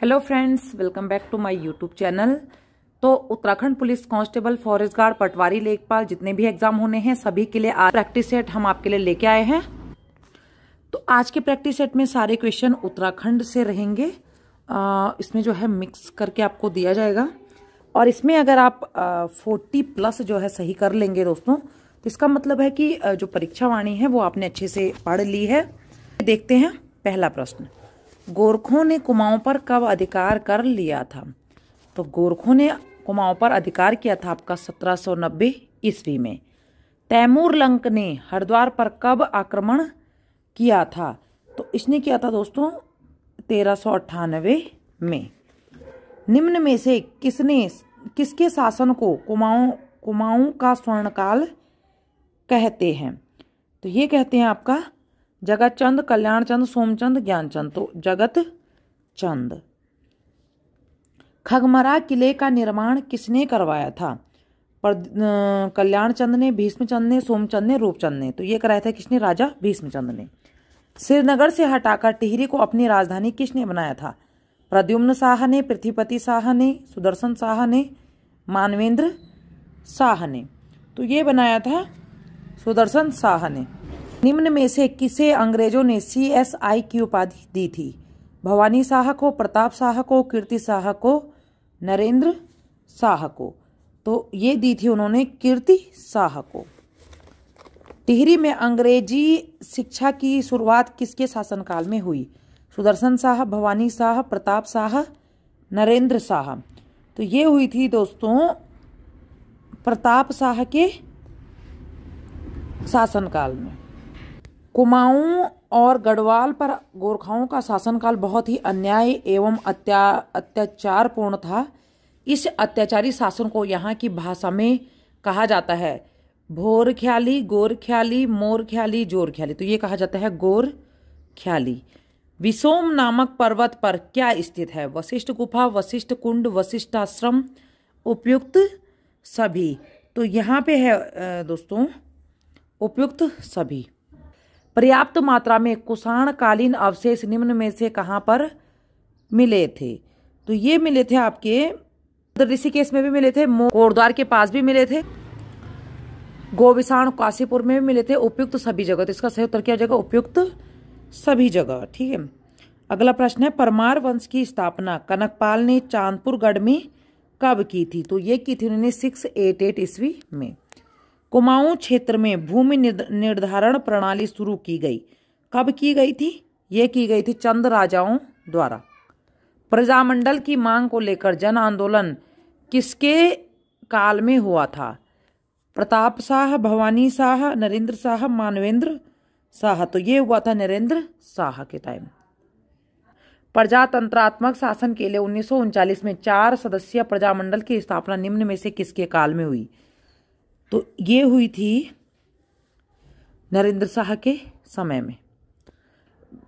hello friends welcome back to my YouTube channel तो Uttarakhand police constable forest guard patwari lekhpal जितने भी exam होने हैं सभी के लिए आज प्रैक्टिस सेट हम आपके लिए लेके आए हैं तो आज के प्रैक्टिस सेट में सारे क्वेश्चन उत्तराखंड से रहेंगे आ, इसमें जो है मिक्स करके आपको दिया जाएगा और इसमें अगर आप फोर्टी प्लस जो है सही कर लेंगे दोस्तों तो इसका मतलब है कि जो परीक्षा वाणी है वो आपने अच्छे से पढ़ ली है देखते हैं पहला प्रश्न गोरखों ने कुमाऊं पर कब अधिकार कर लिया था तो गोरखों ने कुमाऊं पर अधिकार किया था आपका 1790 ईस्वी में तैमूर लंक ने हरिद्वार पर कब आक्रमण किया था तो इसने किया था दोस्तों तेरह में निम्न में से किसने किसके शासन को कुमाऊं कुमाऊं का स्वर्णकाल कहते हैं तो ये कहते हैं आपका जगत चंद कल्याण चंद सोमचंद ज्ञानचंद तो जगत चंद खगमरा किले का निर्माण किसने करवाया था पर कल्याण चंद ने भीष्मचंद ने सोमचंद ने रूपचंद ने तो ये कराया था किसने राजा भीष्मचंद ने श्रीनगर से हटाकर टिहरी को अपनी राजधानी किसने बनाया था प्रद्युम्न शाह ने पृथ्वीपति शाह ने सुदर्शन शाह ने मानवेंद्र शाह ने तो ये बनाया था सुदर्शन शाह ने निम्न में से किसे अंग्रेजों ने सीएसआई की उपाधि दी थी भवानी शाह को प्रताप शाह को कीर्ति शाह को नरेंद्र शाह को तो ये दी थी उन्होंने कीर्ति शाह को टिहरी में अंग्रेजी शिक्षा की शुरुआत किसके शासनकाल में हुई सुदर्शन शाह भवानी शाह प्रताप शाह नरेंद्र शाह तो ये हुई थी दोस्तों प्रताप शाह के शासनकाल में कुमाऊं और गढ़वाल पर गोरखाओं का शासनकाल बहुत ही अन्याय एवं अत्या अत्याचारपूर्ण था इस अत्याचारी शासन को यहाँ की भाषा में कहा जाता है भोर ख्याली गोर ख्याली मोर ख्याली जोर ख्याली तो ये कहा जाता है गोर ख्याली विसोम नामक पर्वत पर क्या स्थित है वशिष्ठ गुफा वशिष्ठ कुंड वशिष्ठाश्रम उपयुक्त सभी तो यहाँ पे है दोस्तों उपयुक्त सभी पर्याप्त मात्रा में कुषाणकालीन अवशेष निम्न में से कहाँ पर मिले थे तो ये मिले थे आपके ऋषिकेश में भी मिले थे कोरद्वार के पास भी मिले थे गोविषाण काशीपुर में भी मिले थे उपयुक्त सभी जगह तो इसका सही उत्तर क्या जगह उपयुक्त सभी जगह ठीक है अगला प्रश्न है परमार वंश की स्थापना कनकपाल ने चांदपुर गढ़ में कब की थी तो ये की थी उन्होंने सिक्स एट एट ईस्वी में कुमाऊं क्षेत्र में भूमि निर्धारण प्रणाली शुरू की गई कब की गई थी ये की गई थी चंद राजाओं द्वारा प्रजामंडल की मांग को लेकर जन आंदोलन किसके काल में हुआ था प्रताप शाह भवानी शाह नरेंद्र शाह मानवेंद्र शाह तो ये हुआ था नरेंद्र शाह के टाइम प्रजातंत्रात्मक शासन के लिए उन्नीस में चार सदस्यीय प्रजामंडल की स्थापना निम्न में से किसके काल में हुई तो ये हुई थी नरेंद्र शाह के समय में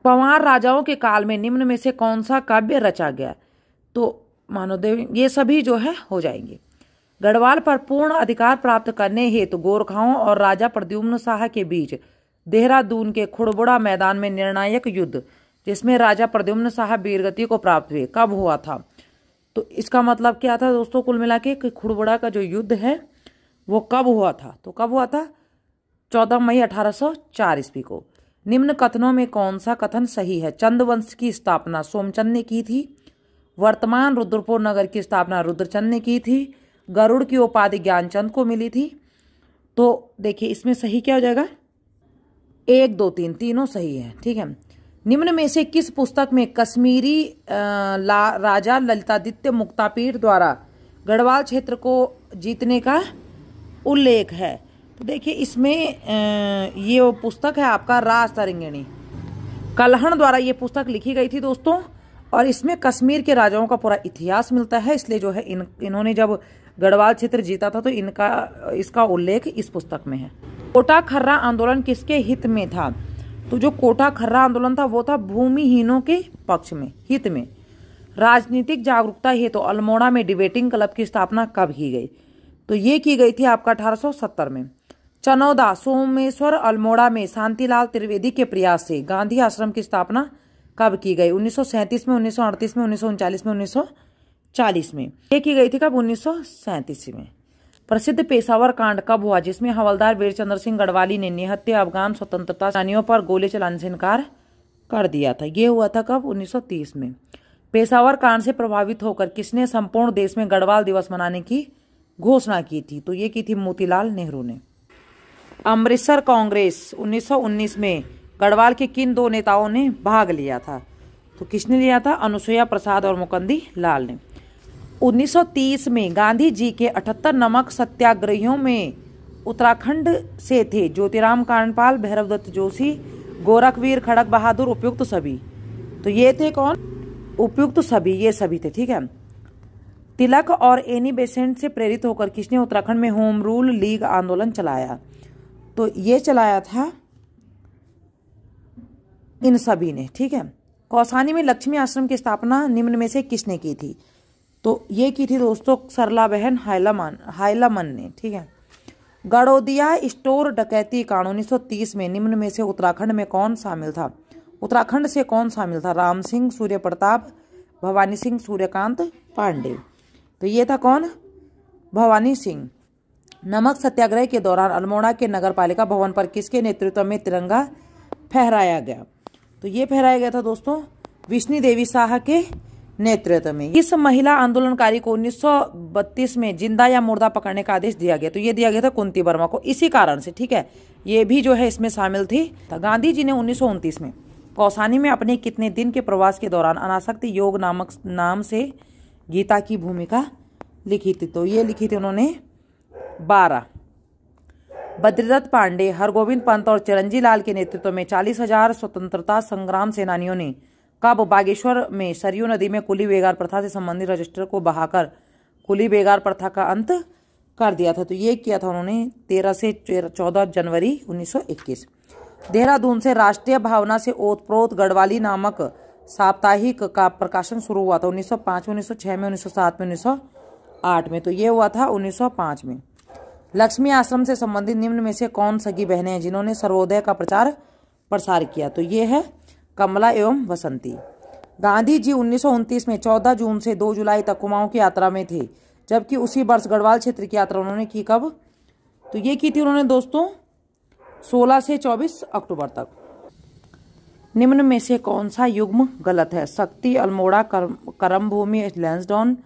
पवार राजाओं के काल में निम्न में से कौन सा काव्य रचा गया तो मानोदेव ये सभी जो है हो जाएंगे गढ़वाल पर पूर्ण अधिकार प्राप्त करने हेतु तो गोरखाओं और राजा प्रद्युम्न शाह के बीच देहरादून के खुड़बुड़ा मैदान में निर्णायक युद्ध जिसमें राजा प्रद्युम्न शाह वीरगति को प्राप्त हुए कब हुआ था तो इसका मतलब क्या था दोस्तों कुल मिला के खुड़बुड़ा का जो युद्ध है वो कब हुआ था तो कब हुआ था 14 मई 1804 ईस्वी को निम्न कथनों में कौन सा कथन सही है चंद्रवंश की स्थापना सोमचंद ने की थी वर्तमान रुद्रपुर नगर की स्थापना रुद्रचंद ने की थी गरुड़ की उपाधि ज्ञानचंद को मिली थी तो देखिए इसमें सही क्या हो जाएगा एक दो तीन तीनों सही है ठीक है निम्न में से किस पुस्तक में कश्मीरी ला, राजा ललितादित्य मुक्तापीठ द्वारा गढ़वाल क्षेत्र को जीतने का उल्लेख है तो देखिए इसमें ये वो पुस्तक है आपका राज तरंगिणी कलहण द्वारा ये पुस्तक लिखी गई थी दोस्तों और इसमें कश्मीर के राजाओं का पूरा इतिहास मिलता है इसलिए जो है इन इन्होंने जब गढ़वाल क्षेत्र जीता था तो इनका इसका उल्लेख इस पुस्तक में है कोटा खर्रा आंदोलन किसके हित में था तो जो कोटा खर्रा आंदोलन था वो था भूमिहीनों के पक्ष में हित में राजनीतिक जागरूकता हेतु तो अल्मोड़ा में डिबेटिंग क्लब की स्थापना कब की गई तो ये की गई थी आपका 1870 में चनौदा सोमेश्वर अल्मोड़ा में शांतिलाल त्रिवेदी के प्रयास से गांधी आश्रम की स्थापना कब की गई 1937 में 1938 में उन्नीस में उन्नीस में ये की गई थी कब उन्नीस में प्रसिद्ध पेशावर कांड कब हुआ जिसमें हवलदार वीरचंद्र सिंह गढ़वाली ने निहत्ते अफगान स्वतंत्रता सैनियों पर गोले चलाने से इनकार कर दिया था यह हुआ था कब 1930 में पेशावर कांड से प्रभावित होकर किसने संपूर्ण देश में गढ़वाल दिवस मनाने की घोषणा की थी तो ये की थी मोतीलाल नेहरू ने अमृतसर कांग्रेस 1919 में गढ़वाल के किन दो नेताओं ने भाग लिया था तो किसने लिया था अनुसुईया प्रसाद और मुकंदी लाल ने 1930 में गांधी जी के 78 नमक सत्याग्रहियों में उत्तराखंड से थे ज्योतिराम कांडपाल भैरवदत्त जोशी गोरखवीर खड़क बहादुर उपयुक्त सभी तो ये थे कौन उपयुक्त सभी ये सभी थे ठीक है तिलक और एनी बेसेंट से प्रेरित होकर किसने उत्तराखंड में होम रूल लीग आंदोलन चलाया तो ये चलाया था इन सभी ने ठीक है कौसानी में लक्ष्मी आश्रम की स्थापना निम्न में से किसने की थी तो ये की थी दोस्तों सरला बहन हाइलामन हाइलामन ने ठीक है गड़ोदिया स्टोर डकैती कांड 1930 में निम्न में से उत्तराखंड में कौन शामिल था उत्तराखंड से कौन शामिल था राम सिंह सूर्य प्रताप भवानी सिंह सूर्यकांत पांडे तो ये था कौन भवानी सिंह नमक सत्याग्रह के दौरान अल्मोड़ा के नगर पालिका भवन पर किसके नेतृत्व में तिरंगा फहराया गया तो ये फहराया गया था दोस्तों विष्णु देवी शाह के नेतृत्व में इस महिला आंदोलनकारी को 1932 में जिंदा या मुर्दा पकड़ने का आदेश दिया गया तो ये दिया गया था कुंती वर्मा को इसी कारण से ठीक है ये भी जो है इसमें शामिल थी तो गांधी जी ने उन्नीस में कौसानी में अपने कितने दिन के प्रवास के दौरान अनासक्ति योग नामक नाम से गीता की भूमिका लिखी थी तो ये लिखी थी उन्होंने बारह बद्रीदत्त पांडे हरगोविंद पंत और चिरंजी लाल के नेतृत्व में चालीस हजार स्वतंत्रता संग्राम सेनानियों ने कब बागेश्वर में सरयू नदी में कुली बेगार प्रथा से संबंधित रजिस्टर को बहाकर कुली बेगार प्रथा का अंत कर दिया था तो ये किया था उन्होंने तेरह से चौदह जनवरी उन्नीस देहरादून से राष्ट्रीय भावना से ओतप्रोत गढ़वाली नामक साप्ताहिक का प्रकाशन शुरू हुआ था 1905 में 1906 में 1907 में 1908 में तो ये हुआ था 1905 में लक्ष्मी आश्रम से संबंधित निम्न में से कौन सगी बहनें हैं जिन्होंने सर्वोदय का प्रचार प्रसार किया तो ये है कमला एवं वसंती गांधी जी उन्नीस में 14 जून से 2 जुलाई तक कुमाऊं की यात्रा में थे जबकि उसी वर्ष गढ़वाल क्षेत्र की यात्रा उन्होंने की कब तो ये की थी उन्होंने दोस्तों 16 से 24 अक्टूबर तक निम्न में से कौन सा युग्म गलत है शक्ति अल्मोड़ा करम करमभूमि लेंसडॉन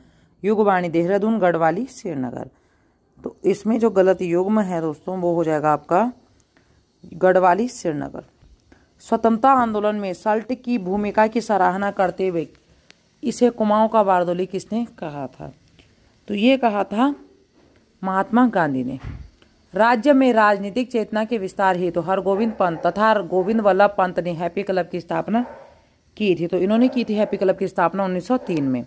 युगवाणी देहरादून गढ़वाली श्रीनगर तो इसमें जो गलत युग्म है दोस्तों वो हो जाएगा आपका गढ़वाली श्रीनगर स्वतंत्रता आंदोलन में सल्ट की भूमिका की सराहना करते हुए इसे कुमाऊं का बारदोली किसने कहा था तो ये कहा था महात्मा गांधी ने राज्य में राजनीतिक चेतना के विस्तार हेतु तो हरगोविंद पंत तथा गोविंद वल्लभ पंत ने हैप्पी क्लब की स्थापना की थी तो इन्होंने की थी हैप्पी क्लब की स्थापना 1903 में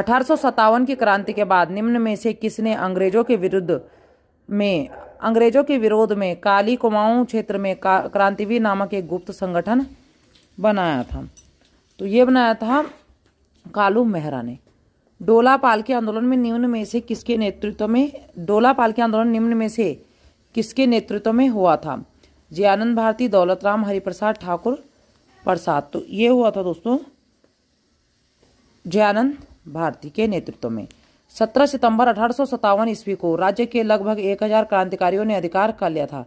अठारह की क्रांति के बाद निम्न में से किसने अंग्रेजों के विरुद्ध में अंग्रेजों के विरोध में काली कुमाऊं क्षेत्र में क्रांतिवीर नामक एक गुप्त संगठन बनाया था तो ये बनाया था कालू मेहरा ने डोला पाल के आंदोलन में निम्न में से किसके नेतृत्व में डोला पाल के आंदोलन निम्न में से किसके नेतृत्व में हुआ था जयानंद भारती दौलतराम हरिप्रसाद ठाकुर प्रसाद तो ये हुआ था दोस्तों जयानंद भारती के नेतृत्व में 17 सितंबर अठारह ईस्वी को राज्य के लगभग 1000 क्रांतिकारियों ने अधिकार कर लिया था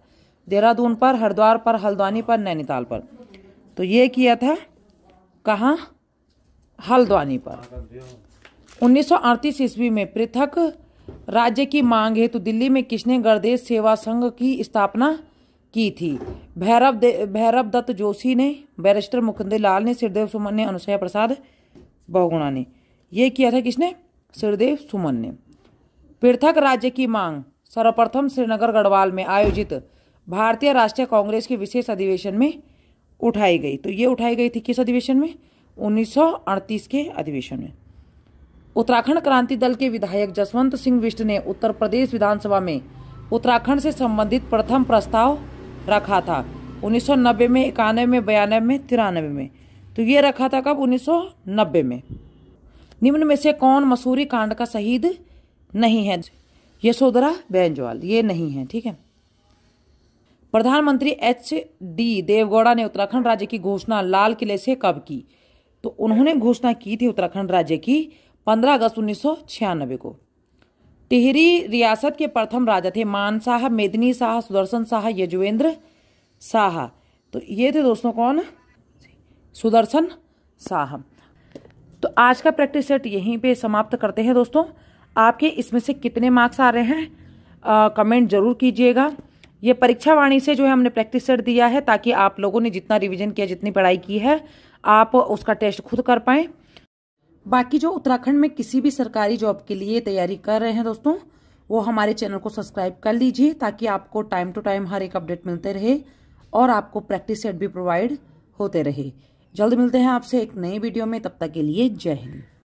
देहरादून पर हरिद्वार पर हल्द्वानी पर नैनीताल पर तो ये किया था कहाँ हल्द्वानी पर 1938 ईस्वी में पृथक राज्य की मांग हेतु दिल्ली में किसने गणदेश सेवा संघ की स्थापना की थी भैरव भैरव दत्त जोशी ने बैरिस्टर मुकुंद लाल ने सिरदेव सुमन ने अनुसया प्रसाद बहुगुणा ने यह किया था किसने सिरदेव सुमन ने पृथक राज्य की मांग सर्वप्रथम श्रीनगर गढ़वाल में आयोजित भारतीय राष्ट्रीय कांग्रेस के विशेष अधिवेशन में उठाई गई तो ये उठाई गई थी किस अधिवेशन में 1938 के अधिवेशन में उत्तराखंड क्रांति दल के विधायक जसवंत सिंह विष्ट ने उत्तर प्रदेश विधानसभा में उत्तराखंड से संबंधित प्रथम प्रस्ताव रखा था 1990 में इक्यानवे में बयानवे में तिरानवे में तो ये रखा था कब 1990 में निम्न में से कौन मसूरी कांड का शहीद नहीं है यशोधरा बैंजवाल ये नहीं है ठीक है प्रधानमंत्री एच डी देवगौड़ा ने उत्तराखंड राज्य की घोषणा लाल किले से कब की तो उन्होंने घोषणा की थी उत्तराखंड राज्य की पंद्रह अगस्त उन्नीस सौ छियानबे को टिहरी रियासत के प्रथम राजा थे मान शाह मेदनी शाह सुदर्शन शाह यजुवेंद्र शाह तो ये थे दोस्तों कौन सुदर्शन शाह तो आज का प्रैक्टिस सेट यहीं पे समाप्त करते हैं दोस्तों आपके इसमें से कितने मार्क्स आ रहे हैं आ, कमेंट जरूर कीजिएगा ये परीक्षा वाणी से जो है हमने प्रैक्टिस सेट दिया है ताकि आप लोगों ने जितना रिवीजन किया जितनी पढ़ाई की है आप उसका टेस्ट खुद कर पाएँ बाकी जो उत्तराखंड में किसी भी सरकारी जॉब के लिए तैयारी कर रहे हैं दोस्तों वो हमारे चैनल को सब्सक्राइब कर लीजिए ताकि आपको टाइम टू टाइम हर एक अपडेट मिलते रहे और आपको प्रैक्टिस सेट भी प्रोवाइड होते रहे जल्द मिलते हैं आपसे एक नई वीडियो में तब तक के लिए जय हिंद